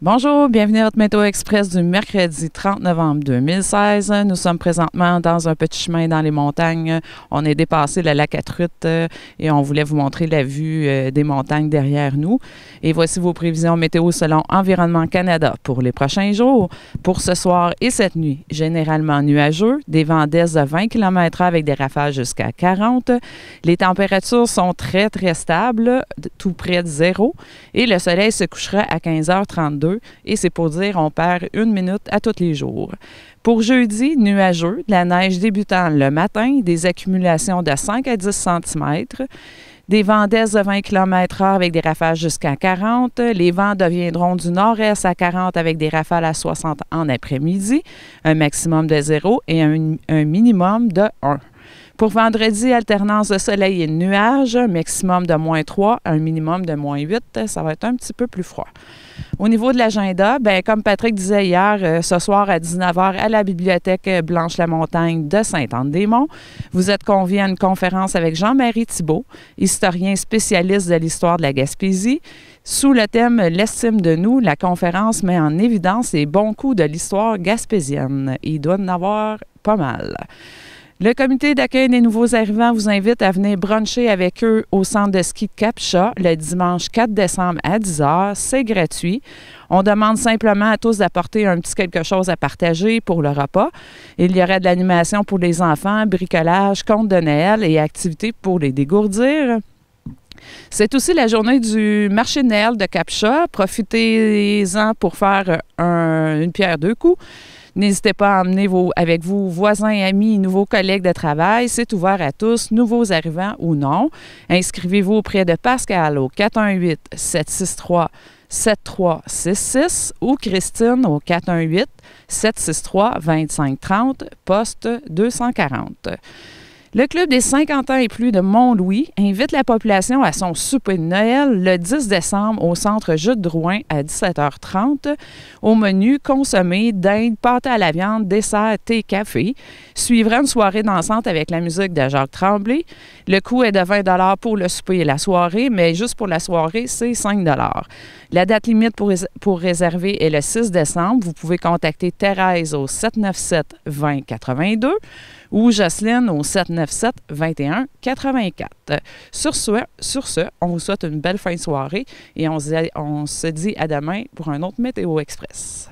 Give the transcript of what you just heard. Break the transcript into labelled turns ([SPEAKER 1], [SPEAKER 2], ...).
[SPEAKER 1] Bonjour, bienvenue à votre météo express du mercredi 30 novembre 2016. Nous sommes présentement dans un petit chemin dans les montagnes. On est dépassé le lac Atruite euh, et on voulait vous montrer la vue euh, des montagnes derrière nous. Et voici vos prévisions météo selon Environnement Canada pour les prochains jours. Pour ce soir et cette nuit, généralement nuageux, des vents d'est de 20 km avec des rafales jusqu'à 40. Les températures sont très, très stables, tout près de zéro. Et le soleil se couchera à 15h32 et c'est pour dire on perd une minute à tous les jours. Pour jeudi, nuageux, de la neige débutant le matin, des accumulations de 5 à 10 cm des vents d'est de 20 km/h avec des rafales jusqu'à 40. Les vents deviendront du nord-est à 40 avec des rafales à 60 en après-midi, un maximum de 0 et un minimum de 1. Pour vendredi, alternance de soleil et de nuages, maximum de moins 3, un minimum de moins 8. Ça va être un petit peu plus froid. Au niveau de l'agenda, ben comme Patrick disait hier, euh, ce soir à 19h à la bibliothèque Blanche-la-Montagne de saint anne des monts vous êtes conviés à une conférence avec Jean-Marie Thibault, historien spécialiste de l'histoire de la Gaspésie. Sous le thème L'estime de nous, la conférence met en évidence les bons coups de l'histoire gaspésienne. Il doit en avoir pas mal. Le comité d'accueil des nouveaux arrivants vous invite à venir bruncher avec eux au centre de ski de Capcha le dimanche 4 décembre à 10h. C'est gratuit. On demande simplement à tous d'apporter un petit quelque chose à partager pour le repas. Il y aura de l'animation pour les enfants, bricolage, contes de Noël et activités pour les dégourdir. C'est aussi la journée du marché de Noël de Capcha. Profitez-en pour faire une pierre deux coups. N'hésitez pas à emmener vos, avec vous voisins, amis, nouveaux collègues de travail. C'est ouvert à tous, nouveaux arrivants ou non. Inscrivez-vous auprès de Pascal au 418 763 7366 ou Christine au 418 763 2530 poste 240. Le Club des 50 ans et plus de Mont-Louis invite la population à son souper de Noël le 10 décembre au centre Jude Drouin à 17h30. Au menu, consommé dinde, pâte à la viande, dessert, thé, café. Suivra une soirée dansante avec la musique de Jacques Tremblay. Le coût est de 20 pour le souper et la soirée, mais juste pour la soirée, c'est 5 La date limite pour, pour réserver est le 6 décembre. Vous pouvez contacter Thérèse au 797 2082 ou Jocelyne au 797 7 21 84. Sur ce, sur ce, on vous souhaite une belle fin de soirée et on on se dit à demain pour un autre Météo Express.